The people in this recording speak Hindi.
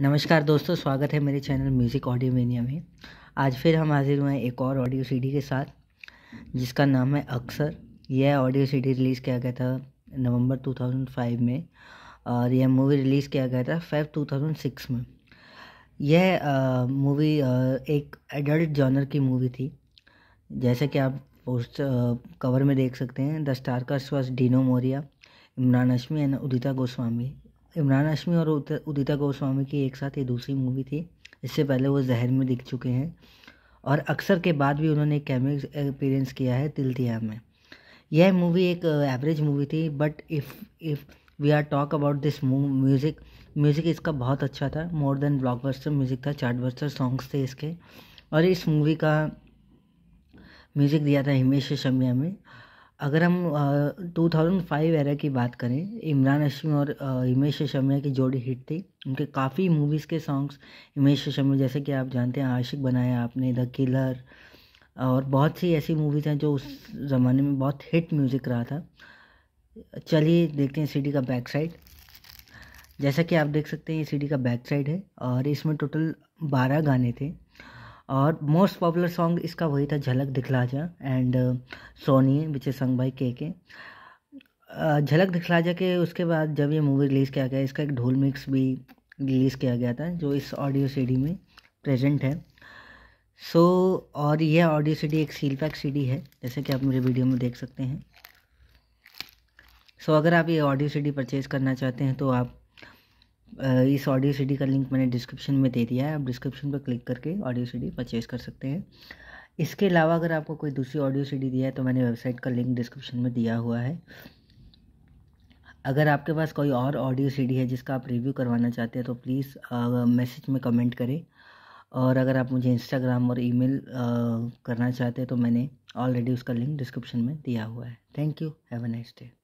नमस्कार दोस्तों स्वागत है मेरे चैनल म्यूज़िक ऑडियो मीनिया में आज फिर हम हाजिर हुए हैं एक और ऑडियो सीडी के साथ जिसका नाम है अक्सर यह ऑडियो सीडी रिलीज़ किया गया था नवंबर 2005 में और यह मूवी रिलीज़ किया गया था फेब 2006 में यह मूवी एक एडल्ट जॉनर की मूवी थी जैसे कि आप पोस्ट कवर में देख सकते हैं the star cast was Dino Morea Imran Hashmi and Udita Goswami Imran Hashmi और उदिता गोस्वामी की एक साथ ये दूसरी मूवी थी इससे पहले वो जहर में दिख चुके हैं और अक्सर के बाद भी उन्होंने कैमियो एक्सपीरियंस किया है तिलतिया में यह मूवी एक एवरेज uh, मूवी थी but if if we are talk about this music music इसका बहुत अच्छा था मोर देन ब्लॉकबस्टर म्यूज़िक था चार्टबस्टर सॉन्ग्स थे इसके और इस मूवी का म्यूज़िक दिया था हिमेश शमिया में अगर हम टू थाउजेंड फाइव एरा की बात करें इमरान हशमी और हिमेश शमिया की जोड़ी हिट थी उनके काफ़ी मूवीज़ के सॉन्ग्स हिमेश शमिया जैसे कि आप जानते हैं आशिक बनाया आपने द किलर और बहुत सी ऐसी मूवीज़ हैं जो उस ज़माने में बहुत हिट म्यूज़िक रहा था चलिए देखते हैं सीडी का बैक साइड जैसा कि आप देख सकते हैं ये सीडी का बैक साइड है और इसमें टोटल बारह गाने थे और मोस्ट पॉपुलर सॉन्ग इसका वही था झलक दिखला जा एंड uh, सोनी विच ए संग बाई के के झलक दिखला जा के उसके बाद जब ये मूवी रिलीज़ किया गया इसका एक ढोल मिक्स भी रिलीज़ किया गया था जो इस ऑडियो सीडी में प्रेजेंट है सो so, और यह ऑडियो सीडी एक सील पैक सीडी है जैसे कि आप मेरे वीडियो में देख सकते हैं सो so, अगर आप ये ऑडियो सीडी परचेज़ करना चाहते हैं तो आप इस ऑडियो सीडी का लिंक मैंने डिस्क्रिप्शन में दे दिया है आप डिस्क्रिप्शन पर क्लिक करके ऑडियो सीडी परचेज़ कर सकते हैं इसके अलावा अगर आपको कोई दूसरी ऑडियो सीडी दिया है तो मैंने वेबसाइट का लिंक डिस्क्रिप्शन में दिया हुआ है अगर आपके पास कोई और ऑडियो सीडी है जिसका आप रिव्यू करवाना चाहते हैं तो प्लीज़ मैसेज में कमेंट करें और अगर आप मुझे इंस्टाग्राम और ईमेल करना चाहते हैं तो मैंने ऑलरेडी उसका लिंक डिस्क्रिप्शन में दिया हुआ है thank you have a nice day